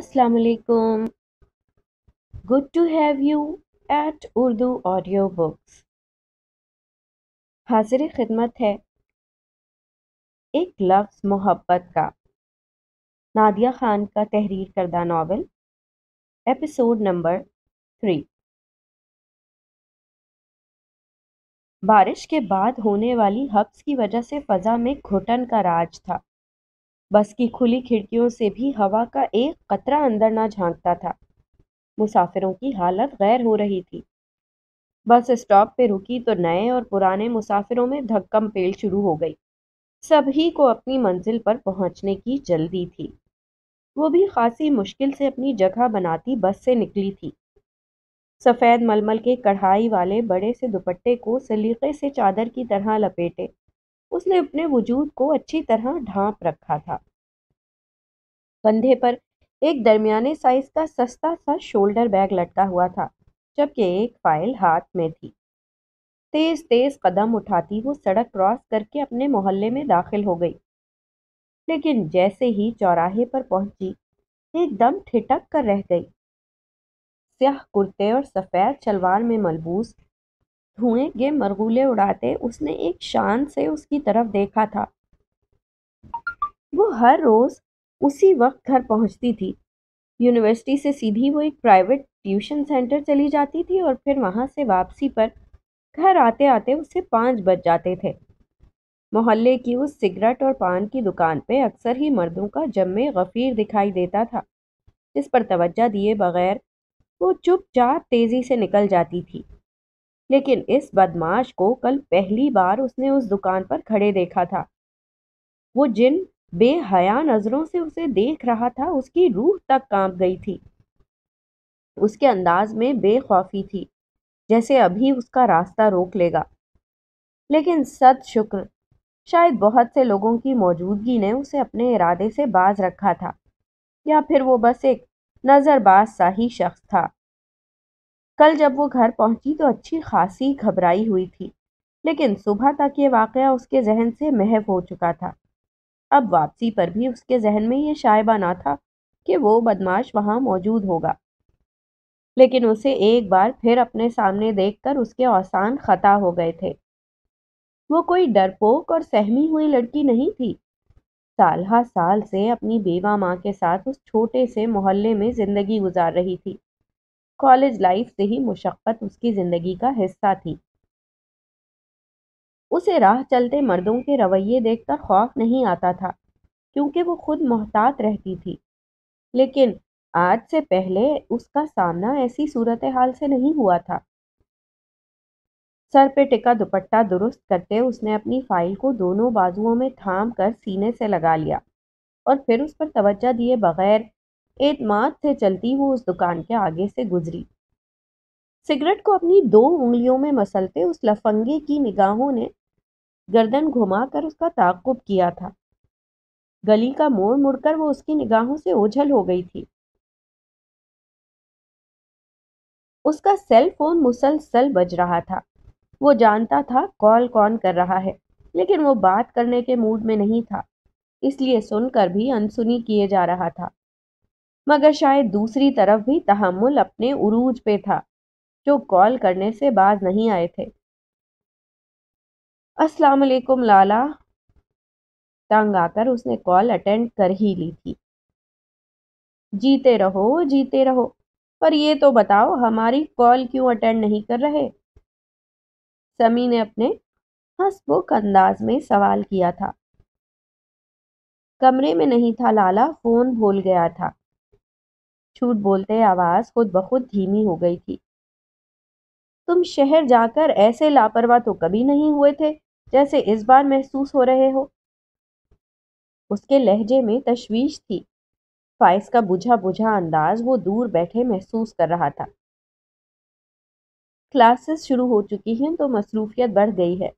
अस्सलाम वालेकुम good to have you at Urdu audio books हाजिर खिदमत है एक लफ्ज़ मोहब्बत का नादिया खान का तहरीर करदा नावल एपिसोड नंबर थ्री बारिश के बाद होने वाली हब्स की वजह से फ़ज़ा में घुटन का राज था बस की खुली खिड़कियों से भी हवा का एक कतरा अंदर ना झांकता था मुसाफिरों की हालत गैर हो रही थी बस स्टॉप पे रुकी तो नए और पुराने मुसाफिरों में धक्कम पेल शुरू हो गई सभी को अपनी मंजिल पर पहुंचने की जल्दी थी वो भी खासी मुश्किल से अपनी जगह बनाती बस से निकली थी सफ़ेद मलमल के कढ़ाई वाले बड़े से दुपट्टे को सलीके से चादर की तरह लपेटे उसने अपने वजूद को अच्छी तरह ढांप रखा था कंधे पर एक दरमियाने साइज का सस्ता सा शोल्डर बैग लटका हुआ था जबकि एक फाइल हाथ में थी तेज तेज कदम उठाती वो सड़क क्रॉस करके अपने मोहल्ले में दाखिल हो गई लेकिन जैसे ही चौराहे पर पहुंची एकदम ठिटक कर रह गई स्याह कुर्ते और सफ़ेद शलवार में मलबूस धुएं के मरगूले उड़ाते उसने एक शान से उसकी तरफ देखा था वो हर रोज उसी वक्त घर पहुंचती थी यूनिवर्सिटी से सीधी वो एक प्राइवेट ट्यूशन सेंटर चली जाती थी और फिर वहाँ से वापसी पर घर आते आते उसे पाँच बज जाते थे मोहल्ले की उस सिगरेट और पान की दुकान पे अक्सर ही मर्दों का जमे गफीर दिखाई देता था जिस पर तवज्जा दिए बगैर वो चुपचाप तेज़ी से निकल जाती थी लेकिन इस बदमाश को कल पहली बार उसने उस दुकान पर खड़े देखा था वो जिन बेहया नज़रों से उसे देख रहा था उसकी रूह तक कांप गई थी उसके अंदाज में बेखौफी थी जैसे अभी उसका रास्ता रोक लेगा लेकिन सत शुक्र शायद बहुत से लोगों की मौजूदगी ने उसे अपने इरादे से बाज रखा था या फिर वो बस एक नज़रबाज सा ही शख्स था कल जब वो घर पहुंची तो अच्छी खासी घबराई हुई थी लेकिन सुबह तक ये वाक़ उसके जहन से महव हो चुका था अब वापसी पर भी उसके जहन में ये शायबा ना था कि वो बदमाश वहाँ मौजूद होगा लेकिन उसे एक बार फिर अपने सामने देखकर उसके औसान ख़ता हो गए थे वो कोई डरपोक और सहमी हुई लड़की नहीं थी सालहा साल से अपनी बेवा माँ के साथ उस छोटे से मोहल्ले में ज़िंदगी गुजार रही थी कॉलेज लाइफ से ही मुशक्क़त उसकी ज़िंदगी का हिस्सा थी उसे राह चलते मर्दों के रवैये देखकर खौफ नहीं आता था क्योंकि वो खुद मोहतात रहती थी लेकिन आज से पहले उसका सामना ऐसी सूरत हाल से नहीं हुआ था सर पे टिका दुपट्टा दुरुस्त करते उसने अपनी फाइल को दोनों बाजुओं में थाम कर सीने से लगा लिया और फिर उस पर तवज्जा दिए बगैर एतमाद से चलती वो उस दुकान के आगे से गुजरी सिगरेट को अपनी दो उंगलियों में मसलते उस लफंगे की निगाहों ने गर्दन घुमाकर उसका ताकुब किया था गली का मोड़ मुड़कर वो उसकी निगाहों से ओझल हो गई थी उसका सेल फोन मुसलसल बज रहा था वो जानता था कॉल कौन कर रहा है लेकिन वो बात करने के मूड में नहीं था इसलिए सुनकर भी अनसुनी किए जा रहा था मगर शायद दूसरी तरफ भी तहमुल अपने उरूज पे था जो कॉल करने से बाज नहीं आए थे अस्सलाम वालेकुम लाला तंग आकर उसने कॉल अटेंड कर ही ली थी जीते रहो जीते रहो पर ये तो बताओ हमारी कॉल क्यों अटेंड नहीं कर रहे समी ने अपने हंसबुक अंदाज में सवाल किया था कमरे में नहीं था लाला फोन भूल गया था झूठ बोलते आवाज़ खुद बहुत धीमी हो गई थी तुम शहर जाकर ऐसे लापरवाह तो कभी नहीं हुए थे जैसे इस बार महसूस हो रहे हो उसके लहजे में तश्वीश थी फाइस का बुझा बुझा अंदाज वो दूर बैठे महसूस कर रहा था क्लासेस शुरू हो चुकी हैं तो मसरूफियत बढ़ गई है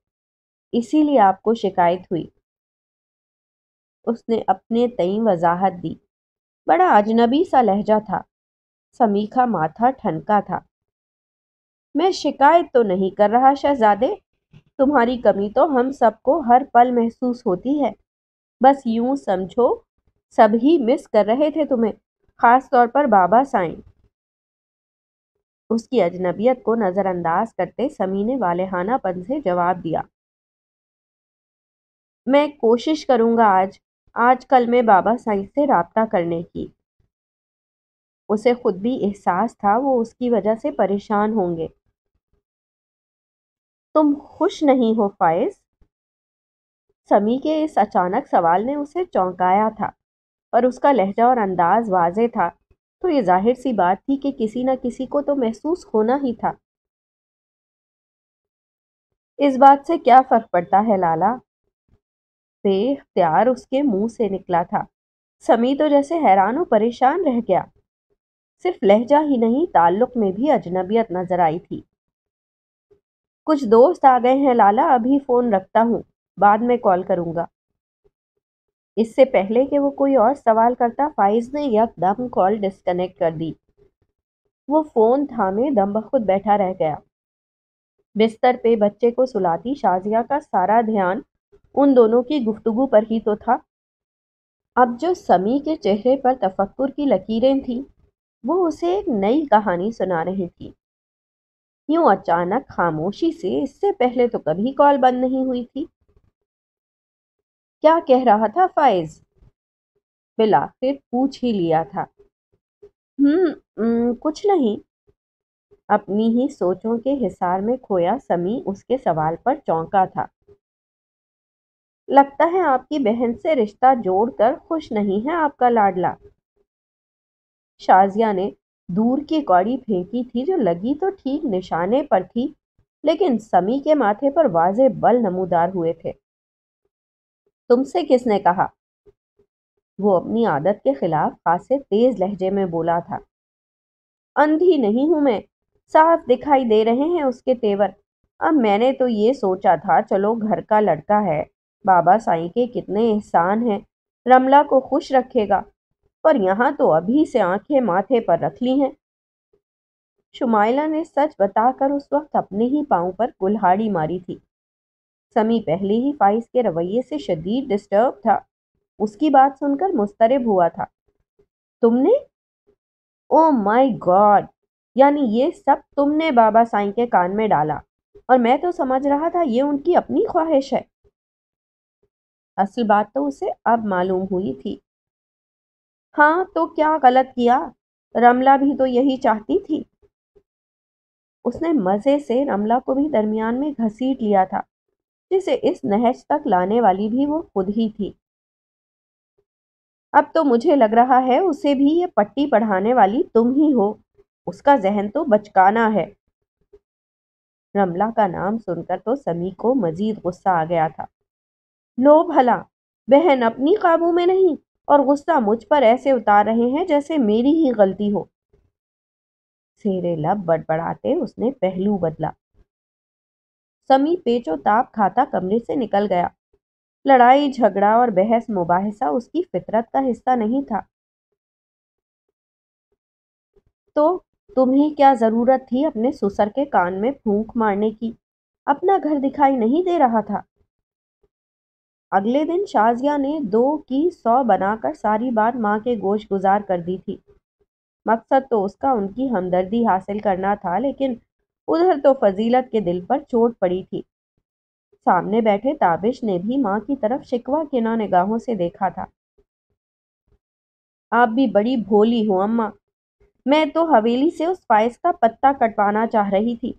इसीलिए आपको शिकायत हुई उसने अपने तई वजाहत दी बड़ा अजनबी सा लहजा था समी का माथा ठनका था मैं शिकायत तो नहीं कर रहा शहजादे तुम्हारी कमी तो हम सबको हर पल महसूस होती है बस यूं समझो सभी मिस कर रहे थे तुम्हें खास तौर पर बाबा साईं उसकी अजनबियत को नज़रअंदाज करते समी ने वालेहानापन से जवाब दिया मैं कोशिश करूंगा आज आजकल में बाबा साईं से रबता करने की उसे खुद भी एहसास था वो उसकी वजह से परेशान होंगे तुम खुश नहीं हो फायज समी के इस अचानक सवाल ने उसे चौंकाया था पर उसका लहजा और अंदाज वाजे था तो ये जाहिर सी बात थी कि किसी न किसी को तो महसूस होना ही था इस बात से क्या फ़र्क पड़ता है लाला से उसके मुंह से निकला था समी तो जैसे हैरान और परेशान रह गया सिर्फ लहजा ही नहीं ताल्लुक में भी अजनबियत नजर आई थी कुछ दोस्त आ गए हैं लाला अभी फ़ोन रखता हूँ बाद में कॉल करूंगा इससे पहले कि वो कोई और सवाल करता फाइज ने यकदम कॉल डिस्कनेक्ट कर दी वो फ़ोन थामे दम बखुद बैठा रह गया बिस्तर पे बच्चे को सुलाती शाजिया का सारा ध्यान उन दोनों की गुफ्तगु पर ही तो था अब जो समी के चेहरे पर तफक्कुर की लकीरें थीं वो उसे एक नई कहानी सुना रही थी यूं अचानक खामोशी से इससे पहले तो कभी कॉल बंद नहीं हुई थी क्या कह रहा था फाइज बिल आखिर पूछ ही लिया था हम्म कुछ नहीं अपनी ही सोचों के हिसार में खोया समी उसके सवाल पर चौंका था लगता है आपकी बहन से रिश्ता जोड़कर खुश नहीं है आपका लाडला शाजिया ने दूर की कौड़ी फेंकी थी जो लगी तो ठीक निशाने पर थी लेकिन समी के माथे पर वाजे बल नमूदार हुए थे तुमसे किसने कहा वो अपनी आदत के खिलाफ खासे तेज लहजे में बोला था अंधी नहीं हूं मैं साफ दिखाई दे रहे हैं उसके तेवर अब मैंने तो ये सोचा था चलो घर का लड़का है बाबा साईं के कितने एहसान हैं रमला को खुश रखेगा पर यहाँ तो अभी से आंखें माथे पर रख ली हैं शुमाइला ने सच बताकर उस वक्त अपने ही पाँव पर कुल्हाड़ी मारी थी समी पहले ही फाइज के रवैये से शदीद डिस्टर्ब था उसकी बात सुनकर मुस्तरब हुआ था तुमने ओ माई गॉड यानी ये सब तुमने बाबा साईं के कान में डाला और मैं तो समझ रहा था ये उनकी अपनी ख्वाहिश है असल बात तो उसे अब मालूम हुई थी हाँ तो क्या गलत किया रमला भी तो यही चाहती थी उसने मज़े से रमला को भी दरमियान में घसीट लिया था जिसे इस नहज तक लाने वाली भी वो खुद ही थी अब तो मुझे लग रहा है उसे भी ये पट्टी पढ़ाने वाली तुम ही हो उसका जहन तो बचकाना है रमला का नाम सुनकर तो समी को मजीद गुस्सा आ गया था लो भला बहन अपनी काबू में नहीं और गुस्सा मुझ पर ऐसे उतार रहे हैं जैसे मेरी ही गलती हो सेरे लब बड़बड़ाते उसने पहलू बदला समी पेचो ताप खाता कमरे से निकल गया लड़ाई झगड़ा और बहस मुबाहसा उसकी फितरत का हिस्सा नहीं था तो तुम्हें क्या ज़रूरत थी अपने सुसर के कान में फूंक मारने की अपना घर दिखाई नहीं दे रहा था अगले दिन शाजिया ने दो की सौ बनाकर सारी बात माँ के गोश गुजार कर दी थी मकसद तो उसका उनकी हमदर्दी हासिल करना था लेकिन उधर तो फजीलत के दिल पर चोट पड़ी थी सामने बैठे ताबिश ने भी माँ की तरफ शिकवा ना निगाहों से देखा था आप भी बड़ी भोली हो अम्मा मैं तो हवेली से उस फाइस का पत्ता कटवाना चाह रही थी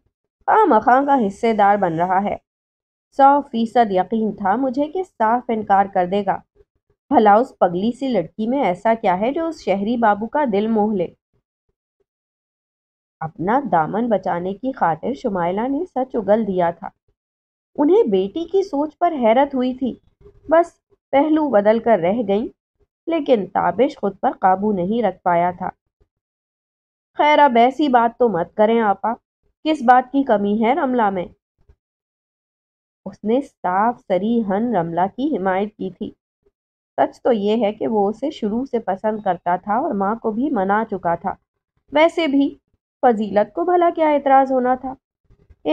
आ हाँ, मखा का हिस्सेदार बन रहा है सौ फीसद यकीन था मुझे कि साफ इनकार कर देगा भला उस पगली सी लड़की में ऐसा क्या है जो उस शहरी बाबू का दिल मोह ले अपना दामन बचाने की खातिर शुमाइला ने सच उगल दिया था उन्हें बेटी की सोच पर हैरत हुई थी बस पहलू बदल कर रह गई लेकिन ताबिश खुद पर काबू नहीं रख पाया था खैर अब ऐसी बात तो मत करें आपा किस बात की कमी है रमला में उसने साफ सरीहन रमला की हिमायत की थी सच तो ये है कि वो उसे शुरू से पसंद करता था और माँ को भी मना चुका था वैसे भी फजीलत को भला क्या एतराज़ होना था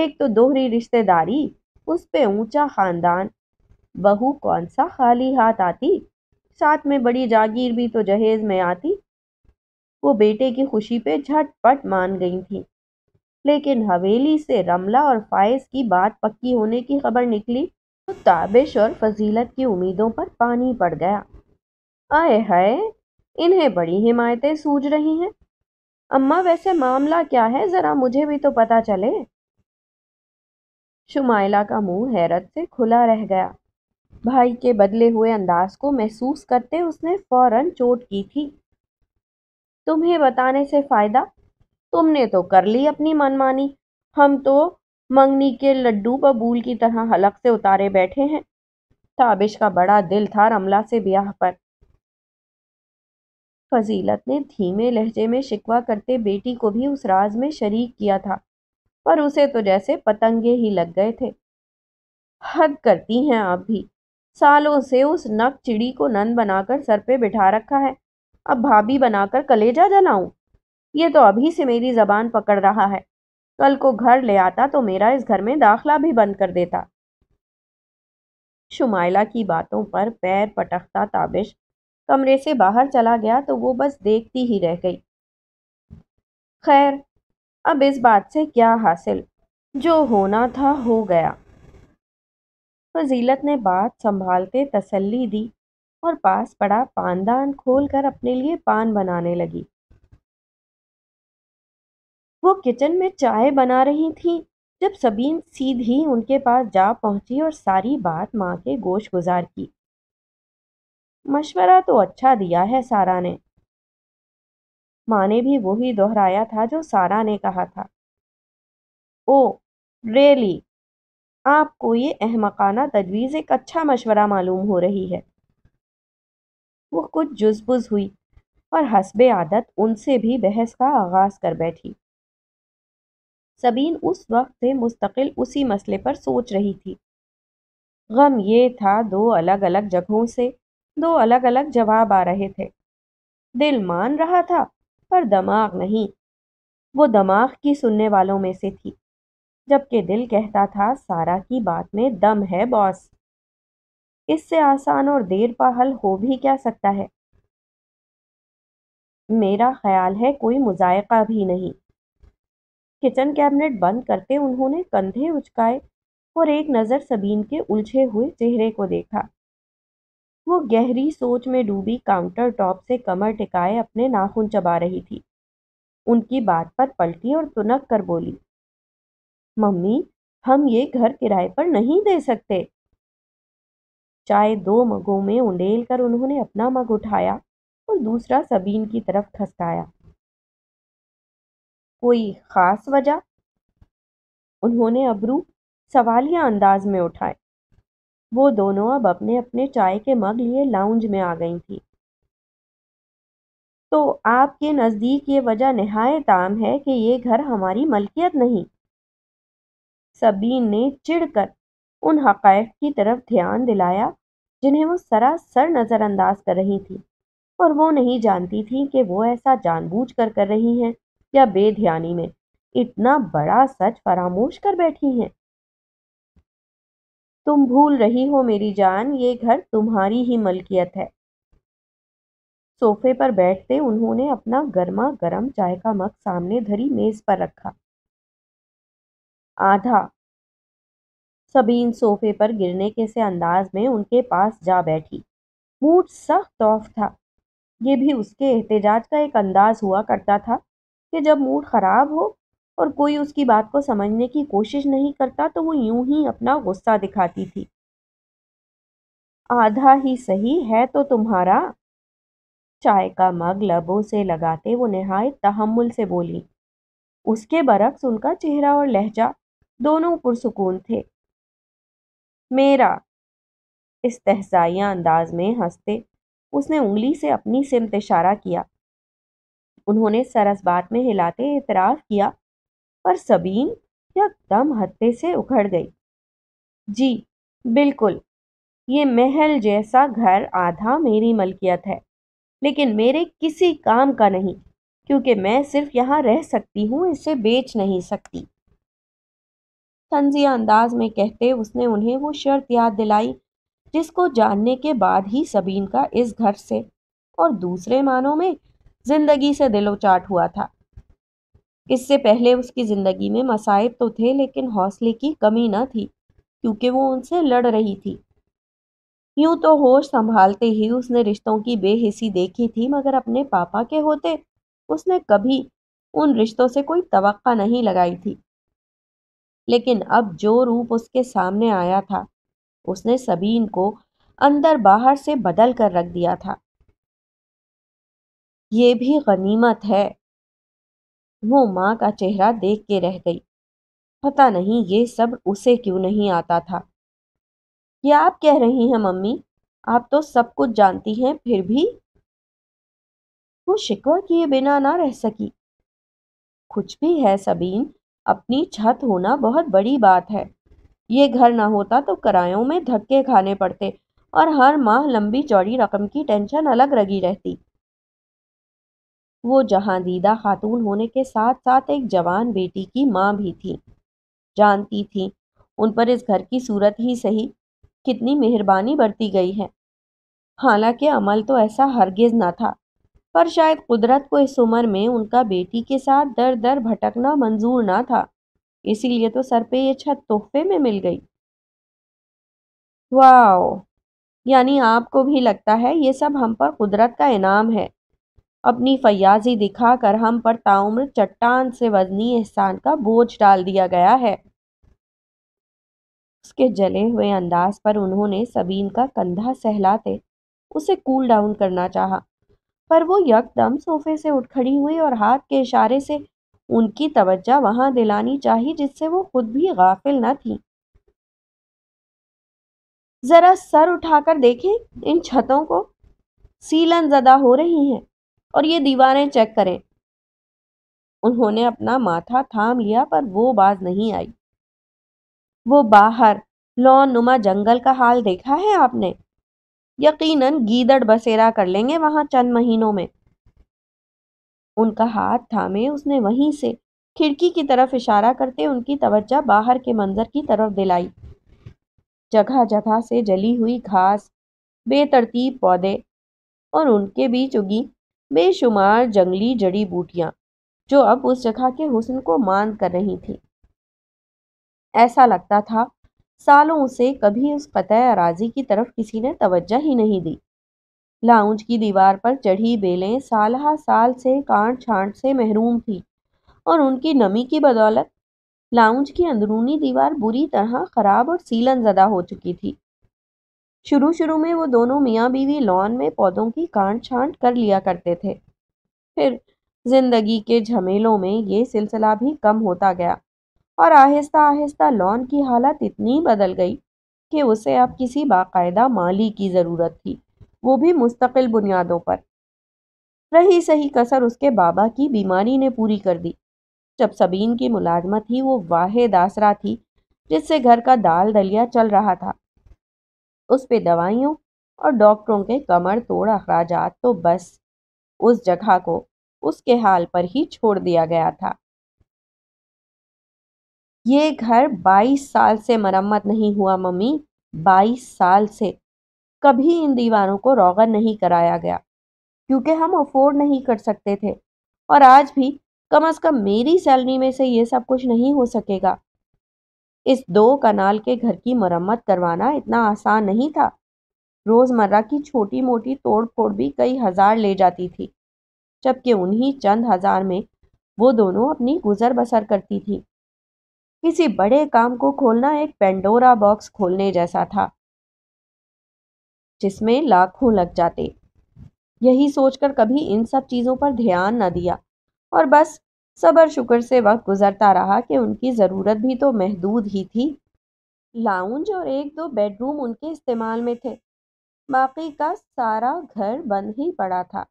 एक तो दोहरी रिश्तेदारी उस पे ऊंचा ख़ानदान बहू कौन सा खाली हाथ आती साथ में बड़ी जागीर भी तो जहेज में आती वो बेटे की खुशी पे झटपट मान गई थी लेकिन हवेली से रमला और फायज की बात पक्की होने की खबर निकली तो ताबिश और फजीलत की उम्मीदों पर पानी पड़ गया आए हाय इन्हें बड़ी हिमायतें सूझ रही हैं अम्मा वैसे मामला क्या है ज़रा मुझे भी तो पता चले शुमाइला का मुंह हैरत से खुला रह गया भाई के बदले हुए अंदाज को महसूस करते उसने फौरन चोट की थी तुम्हें बताने से फ़ायदा तुमने तो कर ली अपनी मनमानी हम तो मंगनी के लड्डू बबूल की तरह हलक से उतारे बैठे हैं ताबिश का बड़ा दिल था रमला से ब्याह पर फजीलत ने धीमे लहजे में शिकवा करते बेटी को भी उस राज में शरीक किया था पर उसे तो जैसे पतंगे ही लग गए थे हद करती हैं आप भी सालों से उस नक चिड़ी को नन बनाकर सर पे बिठा रखा है अब भाभी बनाकर कलेजा जलाऊं ये तो अभी से मेरी जबान पकड़ रहा है कल को घर ले आता तो मेरा इस घर में दाखला भी बंद कर देता शुमाइला की बातों पर पैर पटकता ताबिश कमरे से बाहर चला गया तो वो बस देखती ही रह गई खैर अब इस बात से क्या हासिल जो होना था हो गया फजीलत ने बात संभालते तसल्ली दी और पास पड़ा पानदान खोलकर अपने लिए पान बनाने लगी वो किचन में चाय बना रही थी जब सबीन सीधी उनके पास जा पहुंची और सारी बात माँ के गोश गुजार की मशवरा तो अच्छा दिया है सारा ने माँ ने भी वही दोहराया था जो सारा ने कहा था ओ रेली आपको ये अहमकाना तजवीज़ एक अच्छा मशवरा मालूम हो रही है वो कुछ जुजबुज हुई और हसब आदत उनसे भी बहस का आगाज़ कर बैठी सबीन उस वक्त से मुस्तकिल उसी मसले पर सोच रही थी गम ये था दो अलग अलग जगहों से दो अलग अलग जवाब आ रहे थे दिल मान रहा था पर दमाग नहीं वो दमाग की सुनने वालों में से थी जबकि दिल कहता था सारा की बात में दम है बॉस इससे आसान और देर पा हल हो भी क्या सकता है मेरा ख्याल है कोई मुजायका भी नहीं किचन कैबिनेट बंद करते उन्होंने कंधे उचकाए और एक नज़र सबीन के उलझे हुए चेहरे को देखा वो गहरी सोच में डूबी काउंटर टॉप से कमर टिकाए अपने नाखून चबा रही थी उनकी बात पर पलटी और तुनक कर बोली मम्मी हम ये घर किराए पर नहीं दे सकते चाय दो मगों में उंडेल कर उन्होंने अपना मग उठाया और दूसरा सबीन की तरफ खसकाया कोई ख़ास वजह उन्होंने अबरू सवालिया अंदाज में उठाए वो दोनों अब अपने अपने चाय के मग लिए लाउंज में आ गई थी तो आपके नज़दीक ये वजह नहायत आम है कि ये घर हमारी मलकियत नहीं सबीन ने चिढ़कर उन हक़ की तरफ ध्यान दिलाया जिन्हें वो सरासर नज़रअंदाज कर रही थी और वो नहीं जानती थी कि वो ऐसा जानबूझ कर कर रही हैं या बेध्यानी में इतना बड़ा सच फरामोश कर बैठी हैं तुम भूल रही हो मेरी जान ये घर तुम्हारी ही मलकियत है सोफे पर बैठते उन्होंने अपना गर्मा गर्म चाय का मग सामने धरी मेज पर रखा आधा सबीन सोफे पर गिरने के से अंदाज में उनके पास जा बैठी मूड सख्त ऑफ था ये भी उसके एहतजाज का एक अंदाज हुआ करता था कि जब मूड ख़राब हो और कोई उसकी बात को समझने की कोशिश नहीं करता तो वो यूं ही अपना गुस्सा दिखाती थी आधा ही सही है तो तुम्हारा चाय का मग लबों से लगाते वो नहायत तहमुल से बोली उसके बरक्स उनका चेहरा और लहजा दोनों पुरसकून थे मेरा इस तहसाया अंदाज में हंसते उसने उंगली से अपनी सिमत इशारा किया उन्होंने सरस बात में हिलाते एतराज़ किया पर सबीन यकदम हत्थे से उखड़ गई जी बिल्कुल ये महल जैसा घर आधा मेरी मलकियत है लेकिन मेरे किसी काम का नहीं क्योंकि मैं सिर्फ यहाँ रह सकती हूँ इसे बेच नहीं सकती तंजिया अंदाज में कहते उसने उन्हें वो शर्त याद दिलाई जिसको जानने के बाद ही सबीन का इस घर से और दूसरे मानों में जिंदगी से दिलोचाट हुआ था इससे पहले उसकी ज़िंदगी में मसाइब तो थे लेकिन हौसले की कमी न थी क्योंकि वो उनसे लड़ रही थी यूं तो होश संभालते ही उसने रिश्तों की बेहिसी देखी थी मगर अपने पापा के होते उसने कभी उन रिश्तों से कोई तवक्का नहीं लगाई थी लेकिन अब जो रूप उसके सामने आया था उसने सबीन को अंदर बाहर से बदल कर रख दिया था ये भी गनीमत है वो माँ का चेहरा देख के रह गई पता नहीं ये सब उसे क्यों नहीं आता था क्या आप कह रही हैं मम्मी आप तो सब कुछ जानती हैं फिर भी वो शिकवा किए बिना ना रह सकी कुछ भी है सबीन अपनी छत होना बहुत बड़ी बात है ये घर ना होता तो किरायों में धक्के खाने पड़ते और हर माह लंबी चौड़ी रकम की टेंशन अलग लगी रहती वो जहांदीदा खातून होने के साथ साथ एक जवान बेटी की माँ भी थी जानती थी उन पर इस घर की सूरत ही सही कितनी मेहरबानी बरती गई है हालांकि अमल तो ऐसा हरगिज ना था पर शायद कुदरत को इस उम्र में उनका बेटी के साथ दर दर भटकना मंजूर ना था इसीलिए तो सर पे ये छत तोहफे में मिल गई वाओ यानी आपको भी लगता है ये सब हम पर कुदरत का इनाम है अपनी फयाजी दिखाकर हम पर ताउम्र चट्टान से वजनी एहसान का बोझ डाल दिया गया है उसके जले हुए अंदाज पर उन्होंने सबीन का कंधा सहलाते उसे कूल डाउन करना चाहा पर वो यकदम सोफे से उठ खड़ी हुई और हाथ के इशारे से उनकी तवज्जा वहां दिलानी चाहिए जिससे वो खुद भी गाफिल न थी ज़रा सर उठाकर देखें इन छतों को सीलन ज़दा हो रही हैं और ये दीवारें चेक करें उन्होंने अपना माथा थाम लिया पर वो बाज नहीं आई वो बाहर लॉन नुमा जंगल का हाल देखा है आपने यकीनन गीदड़ बसेरा कर लेंगे वहां चंद महीनों में उनका हाथ थामे उसने वहीं से खिड़की की तरफ इशारा करते उनकी तवज्जा बाहर के मंजर की तरफ दिलाई जगह जगह से जली हुई घास बेतरतीब पौधे और उनके बीच उगी बेशुमार जंगली जड़ी बूटियाँ जो अब उस जगह के हुसन को मान कर रही थी ऐसा लगता था सालों से कभी उस फतेह अराजी की तरफ किसी ने तवज्जो ही नहीं दी लाउंज की दीवार पर चढ़ी बेलें सालहा साल से कांट छांट से महरूम थी और उनकी नमी की बदौलत लाउंज की अंदरूनी दीवार बुरी तरह खराब और सीलन ज़दा हो चुकी थी शुरू शुरू में वो दोनों मियाँ बीवी लॉन में पौधों की कांड छांट कर लिया करते थे फिर जिंदगी के झमेलों में ये सिलसिला भी कम होता गया और आहिस्ता आहिस्ता लॉन की हालत इतनी बदल गई कि उसे अब किसी बाकायदा माली की ज़रूरत थी वो भी मुस्तकिल बुनियादों पर रही सही कसर उसके बाबा की बीमारी ने पूरी कर दी जब सबीन की मुलाजमत ही वो वाहिद आसरा थी जिससे घर का दाल दलिया चल रहा था उस पे दवाइयों और डॉक्टरों के कमर तोड़ अखराज तो बस उस जगह को उसके हाल पर ही छोड़ दिया गया था ये घर 22 साल से मरम्मत नहीं हुआ मम्मी 22 साल से कभी इन दीवारों को रोगन नहीं कराया गया क्योंकि हम अफोर्ड नहीं कर सकते थे और आज भी कम अज कम मेरी सैलरी में से ये सब कुछ नहीं हो सकेगा इस दो कनाल के घर की मरम्मत करवाना इतना आसान नहीं था रोज़मर्रा की छोटी मोटी तोड़ फोड़ भी कई हज़ार ले जाती थी जबकि उन्हीं चंद हज़ार में वो दोनों अपनी गुजर बसर करती थी किसी बड़े काम को खोलना एक पेंडोरा बॉक्स खोलने जैसा था जिसमें लाखों लग जाते यही सोचकर कभी इन सब चीज़ों पर ध्यान न दिया और बस सबर शुक्र से वक्त गुजरता रहा कि उनकी ज़रूरत भी तो महदूद ही थी लाउंज और एक दो बेडरूम उनके इस्तेमाल में थे बाकी का सारा घर बंद ही पड़ा था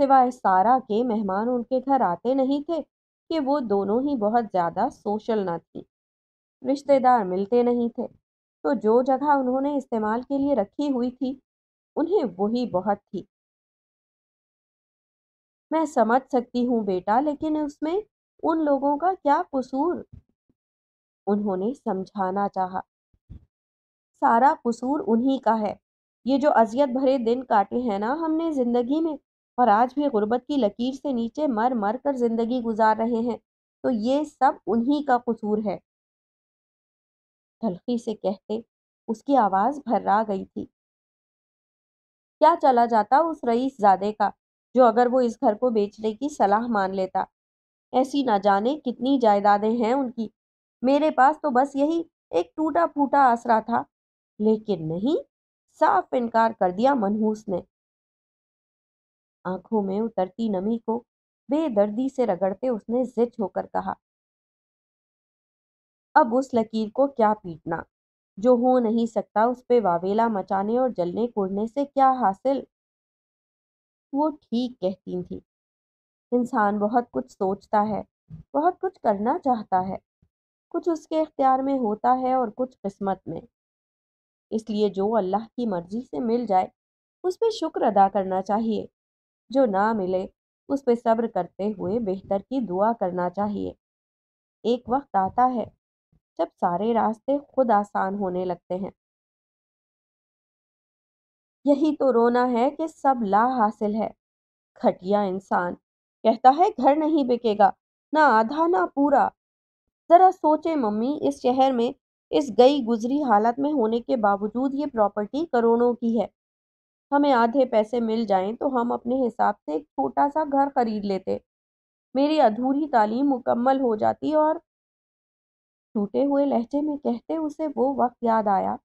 सिवाय सारा के मेहमान उनके घर आते नहीं थे कि वो दोनों ही बहुत ज़्यादा सोशल ना थी रिश्तेदार मिलते नहीं थे तो जो जगह उन्होंने इस्तेमाल के लिए रखी हुई थी उन्हें वही बहुत थी मैं समझ सकती हूँ बेटा लेकिन उसमें उन लोगों का क्या कसूर उन्होंने समझाना चाहा सारा कसूर उन्हीं का है ये जो अजियत भरे दिन काटे हैं ना हमने ज़िंदगी में और आज भी गुर्बत की लकीर से नीचे मर मर कर ज़िंदगी गुजार रहे हैं तो ये सब उन्हीं का कसूर है तलखी से कहते उसकी आवाज़ भर्रा गई थी क्या चला जाता उस रईस जादे का जो अगर वो इस घर को बेचने की सलाह मान लेता ऐसी ना जाने कितनी जायदादें हैं उनकी मेरे पास तो बस यही एक टूटा फूटा आसरा था लेकिन नहीं साफ इनकार कर दिया मनहूस ने आंखों में उतरती नमी को बेदर्दी से रगड़ते उसने जिच होकर कहा अब उस लकीर को क्या पीटना जो हो नहीं सकता उस पे वावेला मचाने और जलने कूड़ने से क्या हासिल वो ठीक कहती थी इंसान बहुत कुछ सोचता है बहुत कुछ करना चाहता है कुछ उसके इख्तियार में होता है और कुछ किस्मत में इसलिए जो अल्लाह की मर्ज़ी से मिल जाए उस पर शुक्र अदा करना चाहिए जो ना मिले उस पर सब्र करते हुए बेहतर की दुआ करना चाहिए एक वक्त आता है जब सारे रास्ते खुद आसान होने लगते हैं यही तो रोना है कि सब ला हासिल है खटिया इंसान कहता है घर नहीं बिकेगा ना आधा ना पूरा ज़रा सोचे मम्मी इस शहर में इस गई गुजरी हालत में होने के बावजूद ये प्रॉपर्टी करोड़ों की है हमें आधे पैसे मिल जाएं तो हम अपने हिसाब से एक छोटा सा घर खरीद लेते मेरी अधूरी तालीम मुकम्मल हो जाती और टूटे हुए लहजे में कहते उसे वो वक्त याद आया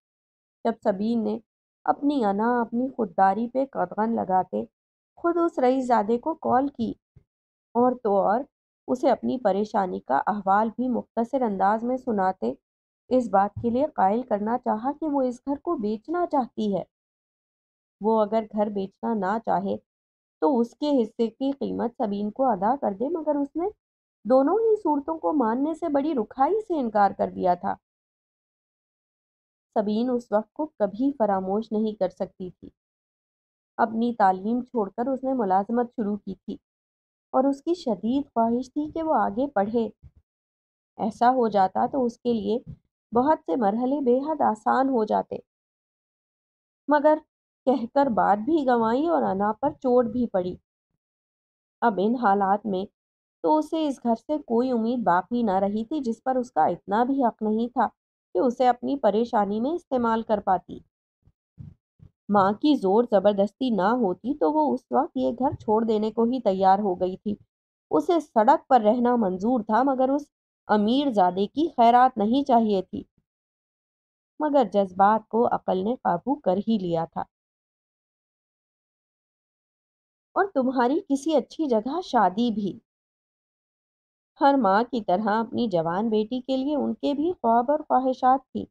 जब सबीन ने अपनी अना अपनी खुददारी पे कदगन लगाते खुद उस रईस जादे को कॉल की और तो और उसे अपनी परेशानी का अहवाल भी मुख्तसर अंदाज में सुनाते इस बात के लिए कायल करना चाहा कि वो इस घर को बेचना चाहती है वो अगर घर बेचना ना चाहे तो उसके हिस्से की कीमत सबीन को अदा कर दे मगर उसने दोनों ही सूरतों को मानने से बड़ी रुखाई से इनकार कर दिया था सबीन उस वक्त को कभी फरामोश नहीं कर सकती थी अपनी तालीम छोड़कर उसने मुलाजमत शुरू की थी और उसकी शदीद ख्वाहिश थी कि वो आगे पढ़े ऐसा हो जाता तो उसके लिए बहुत से मरहले बेहद आसान हो जाते मगर कहकर बात भी गंवाई और अना पर चोट भी पड़ी अब इन हालात में तो उसे इस घर से कोई उम्मीद बाकी ना रही थी जिस पर उसका इतना भी हक नहीं था कि उसे अपनी परेशानी में इस्तेमाल कर पाती माँ की जोर जबरदस्ती ना होती तो वो उस वक्त ये घर छोड़ देने को ही तैयार हो गई थी उसे सड़क पर रहना मंजूर था मगर उस अमीर जादे की खैरात नहीं चाहिए थी मगर जज्बात को अकल ने काबू कर ही लिया था और तुम्हारी किसी अच्छी जगह शादी भी हर माँ की तरह अपनी जवान बेटी के लिए उनके भी ख्वाब और ख्वाहिशात थी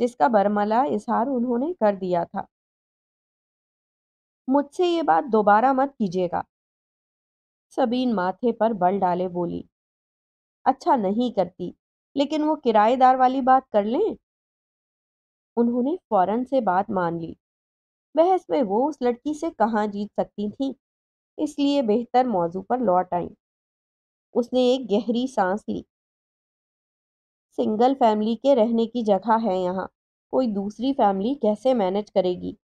जिसका बरमला इजहार उन्होंने कर दिया था मुझसे ये बात दोबारा मत कीजिएगा सबीन माथे पर बल डाले बोली अच्छा नहीं करती लेकिन वो किराएदार वाली बात कर लें उन्होंने फौरन से बात मान ली बहस में वो उस लड़की से कहाँ जीत सकती थी इसलिए बेहतर मौजू पर लौट आईं उसने एक गहरी सांस ली सिंगल फैमिली के रहने की जगह है यहाँ कोई दूसरी फैमिली कैसे मैनेज करेगी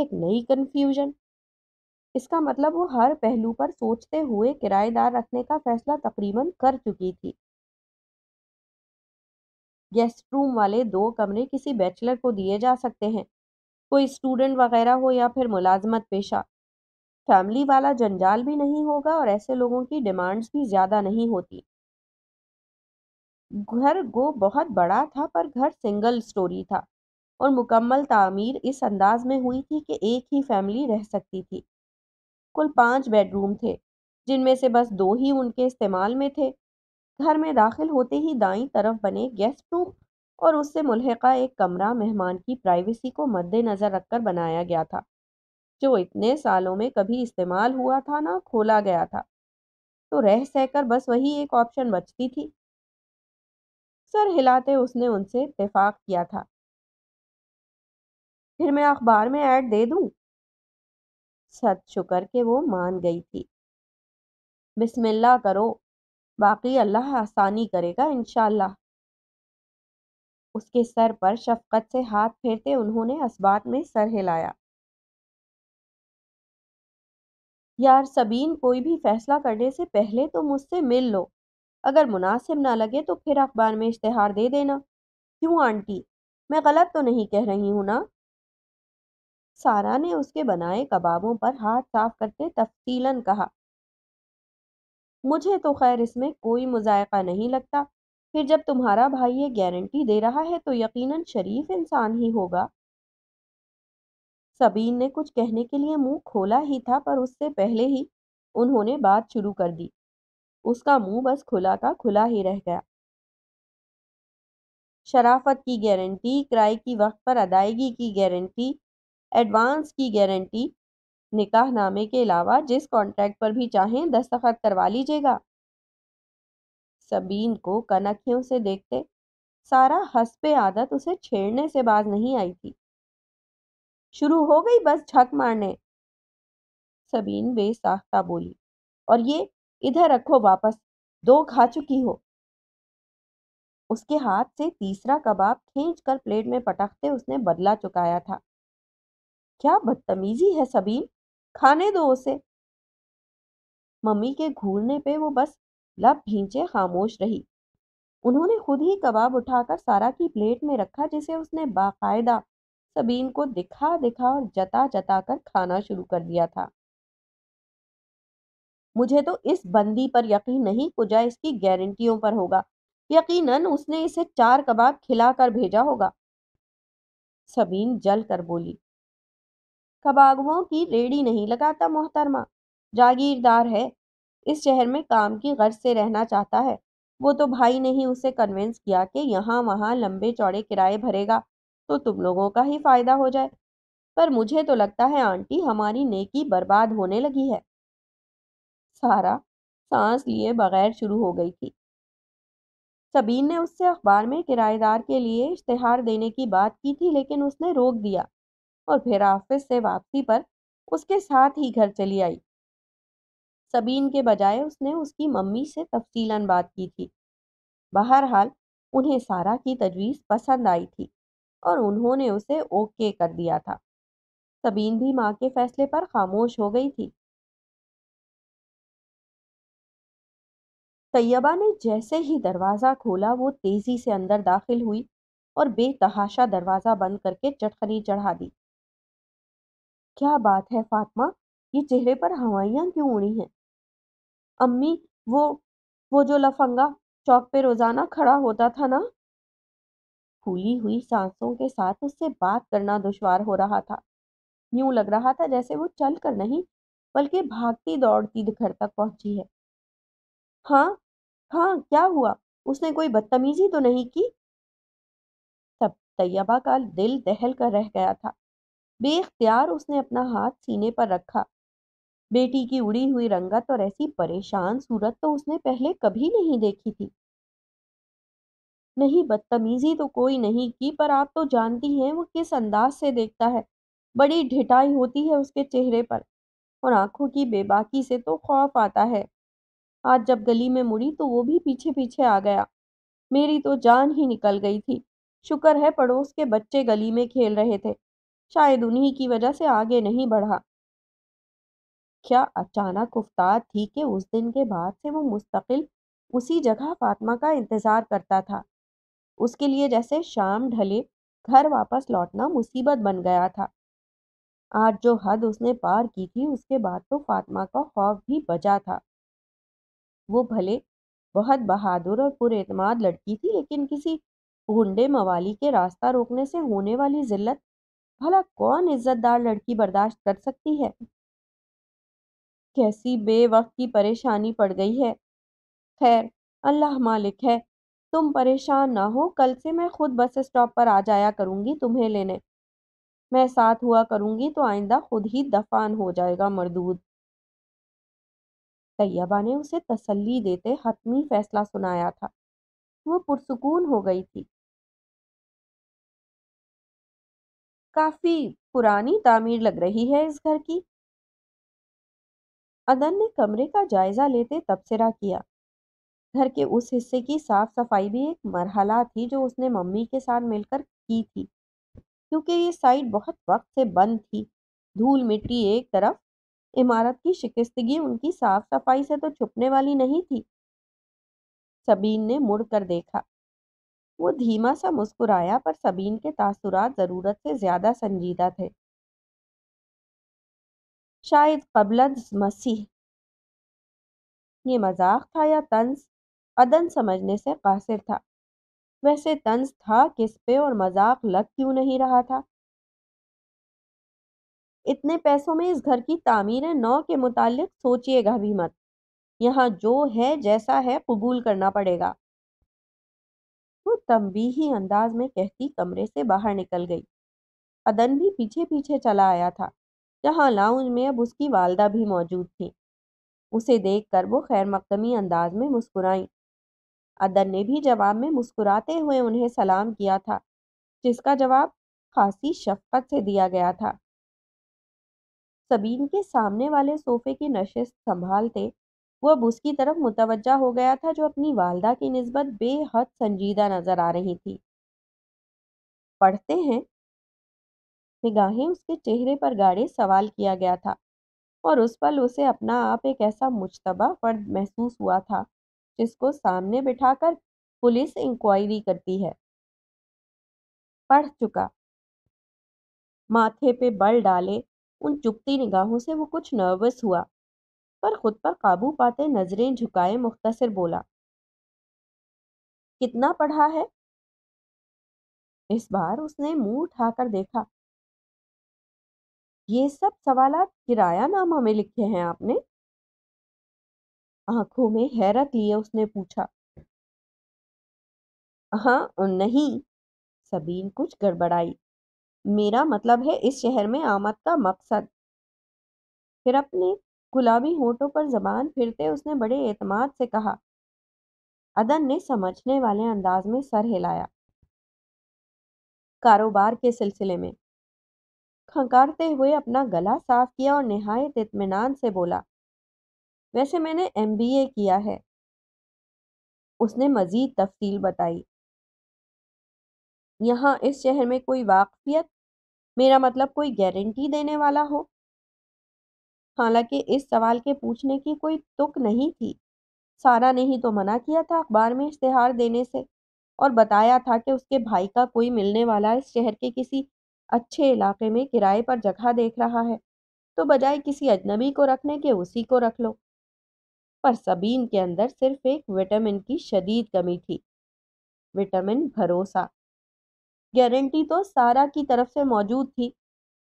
एक नई कन्फ्यूजन इसका मतलब वो हर पहलू पर सोचते हुए किराएदार रखने का फैसला तकरीबन कर चुकी थी गेस्ट रूम वाले दो कमरे किसी बैचलर को दिए जा सकते हैं कोई स्टूडेंट वगैरह हो या फिर मुलाजमत पेशा फैमिली वाला जंजाल भी नहीं होगा और ऐसे लोगों की डिमांड्स भी ज़्यादा नहीं होती घर गो बहुत बड़ा था पर घर सिंगल स्टोरी था और मुकम्मल तामीर इस अंदाज में हुई थी कि एक ही फैमिली रह सकती थी कुल पाँच बेडरूम थे जिनमें से बस दो ही उनके इस्तेमाल में थे घर में दाखिल होते ही दाई तरफ बने गेस्ट रूम और उससे मुलहका एक कमरा मेहमान की प्राइवेसी को मद्देनज़र रखकर बनाया गया था जो इतने सालों में कभी इस्तेमाल हुआ था ना खोला गया था तो रह सहकर बस वही एक ऑप्शन बचती थी सर हिलाते उसने उनसे इतफाक किया था फिर मैं अखबार में ऐड दे दूं? सच शुक्र के वो मान गई थी बिस्मिल्लाह करो बाकी अल्लाह आसानी करेगा इनशाला उसके सर पर शफकत से हाथ फेरते उन्होंने इस्बात में सर हिलाया यार सबीन कोई भी फैसला करने से पहले तो मुझसे मिल लो अगर मुनासिब ना लगे तो फिर अखबार में इश्तहार दे देना क्यों आंटी मैं गलत तो नहीं कह रही हूँ ना सारा ने उसके बनाए कबाबों पर हाथ साफ करते तफसीलन कहा मुझे तो खैर इसमें कोई मुजायका नहीं लगता फिर जब तुम्हारा भाई ये गारंटी दे रहा है तो यकीनन शरीफ इंसान ही होगा सबीन ने कुछ कहने के लिए मुंह खोला ही था पर उससे पहले ही उन्होंने बात शुरू कर दी उसका मुंह बस खुला का खुला ही रह गया शराफत की गारंटी किराए की वक्त पर अदायगी की गारंटी एडवांस की गारंटी निकाह नामे के अलावा जिस कॉन्ट्रैक्ट पर भी चाहें दस्तखत करवा लीजिएगा सबीन को कनखियों से देखते सारा हंस पे आदत उसे छेड़ने से बाज नहीं आई थी शुरू हो गई बस झक मारने सबीन बेसाख्ता बोली और ये इधर रखो वापस दो खा चुकी हो उसके हाथ से तीसरा कबाब खींच कर प्लेट में पटकते उसने बदला चुकाया था क्या बदतमीजी है सबीन खाने दो उसे मम्मी के घूरने पे वो बस लब भींचे खामोश रही उन्होंने खुद ही कबाब उठाकर सारा की प्लेट में रखा जिसे उसने बाकायदा सबीन को दिखा दिखा और जता जता कर खाना शुरू कर दिया था मुझे तो इस बंदी पर यकीन नहीं पुजा इसकी गारंटियों पर होगा यकीनन उसने इसे चार कबाब खिलाकर भेजा होगा सबीन जल कर बोली कबागों की रेडी नहीं लगाता मोहतरमा जागीरदार है इस शहर में काम की गर्ज से रहना चाहता है वो तो भाई ने ही उसे कन्विंस किया कि यहाँ वहाँ लंबे चौड़े किराए भरेगा तो तुम लोगों का ही फायदा हो जाए पर मुझे तो लगता है आंटी हमारी नेकी बर्बाद होने लगी है सारा सांस लिए बगैर शुरू हो गई थी सबीन ने उससे अखबार में किराएदार के लिए इश्तेहार देने की बात की थी लेकिन उसने रोक दिया और फिर ऑफिस से वापसी पर उसके साथ ही घर चली आई सबीन के बजाय उसने उसकी मम्मी से तफसीलन बात की थी बहरहाल उन्हें सारा की तजवीज़ पसंद आई थी और उन्होंने उसे ओके कर दिया था सबीन भी माँ के फैसले पर खामोश हो गई थी तैयबा ने जैसे ही दरवाज़ा खोला वो तेज़ी से अंदर दाखिल हुई और बेतहाशा दरवाज़ा बंद करके चटखनी चढ़ा दी क्या बात है फातिमा ये चेहरे पर हवाइयां क्यों उड़ी हैं अम्मी वो वो जो लफंगा चौक पे रोज़ाना खड़ा होता था ना फूली हुई सांसों के साथ उससे बात करना दुश्वार हो रहा था यूं लग रहा था जैसे वो चल कर नहीं बल्कि भागती दौड़ती घर तक पहुंची है हाँ हाँ क्या हुआ उसने कोई बदतमीजी तो नहीं की तब तैयबा का दिल दहल कर रह गया था बेख्तियार उसने अपना हाथ सीने पर रखा बेटी की उड़ी हुई रंगत और ऐसी परेशान सूरत तो उसने पहले कभी नहीं देखी थी नहीं बदतमीज़ी तो कोई नहीं की पर आप तो जानती हैं वो किस अंदाज से देखता है बड़ी ढिटाई होती है उसके चेहरे पर और आंखों की बेबाकी से तो खौफ आता है आज जब गली में मुड़ी तो वो भी पीछे पीछे आ गया मेरी तो जान ही निकल गई थी शुक्र है पड़ोस के बच्चे गली में खेल रहे थे शायद उन्हीं की वजह से आगे नहीं बढ़ा क्या अचानक उफ्ताद थी कि उस दिन के बाद से वो मुस्तकिल उसी जगह फातिमा का इंतज़ार करता था उसके लिए जैसे शाम ढले घर वापस लौटना मुसीबत बन गया था आज जो हद उसने पार की थी उसके बाद तो फातिमा का खौफ भी बचा था वो भले बहुत बहादुर और पुरेतमाद लड़की थी लेकिन किसी गुंडे मवाली के रास्ता रोकने से होने वाली जिल्लत भला कौन इज्जतदार लड़की बर्दाश्त कर सकती है कैसी बेवक्त की परेशानी पड़ गई है खैर अल्लाह मालिक है तुम परेशान ना हो कल से मैं खुद बस स्टॉप पर आ जाया करूंगी तुम्हें लेने मैं साथ हुआ करूंगी तो आइंदा खुद ही दफान हो जाएगा मरदूद तैयबा ने उसे तसल्ली देते हतमी फैसला सुनाया था वो पुरसकून हो गई थी काफी पुरानी तामीर लग रही है इस घर की अदन ने कमरे का जायजा लेते तबसरा किया घर के उस हिस्से की साफ सफाई भी एक मरहला थी जो उसने मम्मी के साथ मिलकर की थी क्योंकि ये साइड बहुत वक्त से बंद थी धूल मिट्टी एक तरफ इमारत की शिकस्तगी उनकी साफ सफाई से तो छुपने वाली नहीं थी सबीन ने मुड़ कर देखा वो धीमा सा मुस्कुराया पर सबीन के तासुरात ज़रूरत से ज़्यादा संजीदा थे शायद कबलद मसीह ये मजाक था या तंज अदन समझने से कासिर था वैसे तंज था किस पे और मजाक लग क्यों नहीं रहा था इतने पैसों में इस घर की तामीर नौ के मुतालिक सोचिएगा भी मत यहाँ जो है जैसा है कबूल करना पड़ेगा वो तमबीही अंदाज में कहती कमरे से बाहर निकल गई अदन भी पीछे पीछे चला आया था जहाँ लाउंज में अब उसकी वालदा भी मौजूद थी उसे देखकर वो खैर मकदमी अंदाज में मुस्कुराई अदर ने भी जवाब में मुस्कुराते हुए उन्हें सलाम किया था जिसका जवाब खासी शफकत से दिया गया था सबीन के सामने वाले सोफे की नशस्त संभालते वह उसकी तरफ मुतवजा हो गया था जो अपनी वालदा की नस्बत बेहद संजीदा नजर आ रही थी पढ़ते हैं निगाहें उसके चेहरे पर गाड़े सवाल किया गया था और उस पल उसे अपना आप एक ऐसा मुशतबा फर्द महसूस हुआ था जिसको सामने बिठाकर पुलिस इंक्वायरी करती है पढ़ चुका माथे पे बल डाले उन चुपती निगाहों से वो कुछ नर्वस हुआ पर खुद पर काबू पाते नजरें झुकाए मुख्तसर बोला कितना पढ़ा है इस बार उसने मुंह उठाकर देखा ये सब सवाल किराया नामा में लिखे हैं आपने आंखों में हैरत लिए उसने पूछा हाँ नहीं सबीन कुछ गड़बड़ाई मेरा मतलब है इस शहर में आमद का मकसद फिर अपने गुलाबी होठों पर जबान फिरते उसने बड़े एतमाद से कहा अदन ने समझने वाले अंदाज में सर हिलाया कारोबार के सिलसिले में खंकारते हुए अपना गला साफ किया और नहायत इतमान से बोला वैसे मैंने एम किया है उसने मज़ीद तफसील बताई यहाँ इस शहर में कोई वाकफियत मेरा मतलब कोई गारंटी देने वाला हो हालांकि इस सवाल के पूछने की कोई तुक नहीं थी सारा ने ही तो मना किया था अखबार में इश्तहार देने से और बताया था कि उसके भाई का कोई मिलने वाला इस शहर के किसी अच्छे इलाके में किराए पर जगह देख रहा है तो बजाय किसी अजनबी को रखने के उसी को रख लो पर सबीन के अंदर सिर्फ एक विटामिन की शदीद कमी थी विटामिन भरोसा गारंटी तो सारा की तरफ से मौजूद थी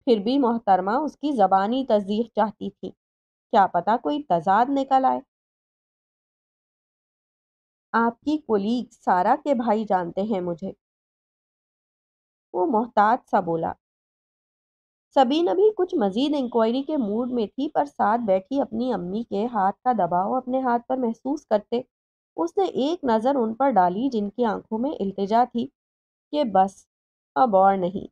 फिर भी मोहतरमा उसकी ज़बानी तस्दीक चाहती थी क्या पता कोई तजाद निकल आए आपकी कोलीग सारा के भाई जानते हैं मुझे वो मोहताज सा बोला सबीन अभी कुछ मजीद इंक्वायरी के मूड में थी पर साथ बैठी अपनी अम्मी के हाथ का दबाव अपने हाथ पर महसूस करते उसने एक नज़र उन पर डाली जिनकी आंखों में इल्तजा थी कि बस अब और नहीं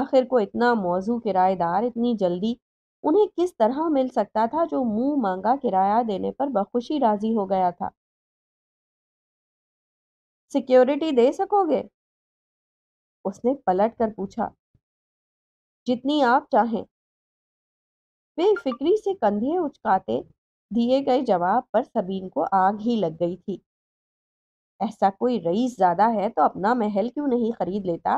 आखिर को इतना मौजू किराएदार इतनी जल्दी उन्हें किस तरह मिल सकता था जो मुंह मांगा किराया देने पर बखुशी राजी हो गया था सिक्योरिटी दे सकोगे उसने पलट कर पूछा जितनी आप चाहें वे फिक्री से कंधे उचकाते दिए गए जवाब पर सबीन को आग ही लग गई थी ऐसा कोई रईस ज्यादा है तो अपना महल क्यों नहीं खरीद लेता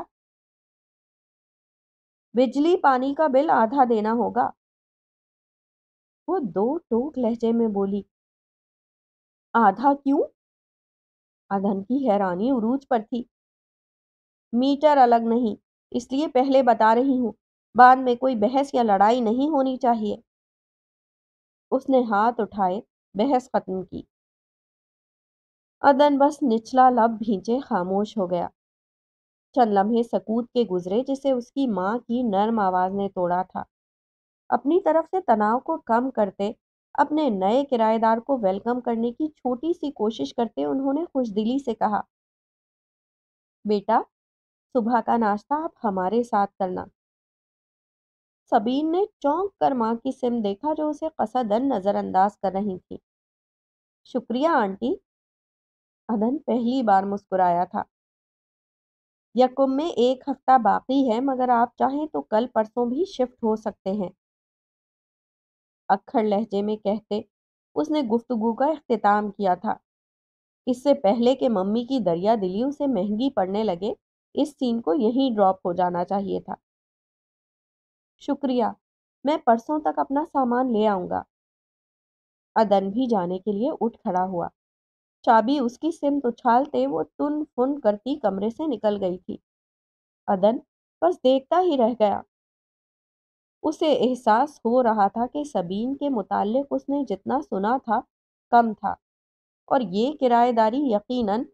बिजली पानी का बिल आधा देना होगा वो दो टोक लहजे में बोली आधा क्यों अधन की हैरानी उरूज पर थी मीटर अलग नहीं इसलिए पहले बता रही हूं बाद में कोई बहस या लड़ाई नहीं होनी चाहिए उसने हाथ उठाए बहस खत्म की अदन बस निचला लब भींचे खामोश हो गया चंद लम्हे सकूत के गुजरे जिसे उसकी माँ की नर्म आवाज ने तोड़ा था अपनी तरफ से तनाव को कम करते अपने नए किराएदार को वेलकम करने की छोटी सी कोशिश करते उन्होंने खुशदिली से कहा बेटा सुबह का नाश्ता आप हमारे साथ करना सबीन ने चौंक कर माँ की सिम देखा जो उसे कसदन नज़रअंदाज कर रही थी शुक्रिया आंटी अदन पहली बार मुस्कुराया था यकुम में एक हफ्ता बाकी है मगर आप चाहें तो कल परसों भी शिफ्ट हो सकते हैं अखड़ लहजे में कहते उसने गुफ्तगु का अख्ताम किया था इससे पहले कि मम्मी की दरिया दिली उसे महंगी पड़ने लगे इस सीन को यहीं ड्रॉप हो जाना चाहिए था शुक्रिया मैं परसों तक अपना सामान ले आऊंगा अदन भी जाने के लिए उठ खड़ा हुआ चाबी उसकी सिमत उछालते वो टुन फुन करती कमरे से निकल गई थी अदन बस देखता ही रह गया उसे एहसास हो रहा था कि सबीन के मुतालिक उसने जितना सुना था कम था और ये किराएदारी यकीनन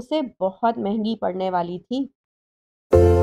उसे बहुत महंगी पड़ने वाली थी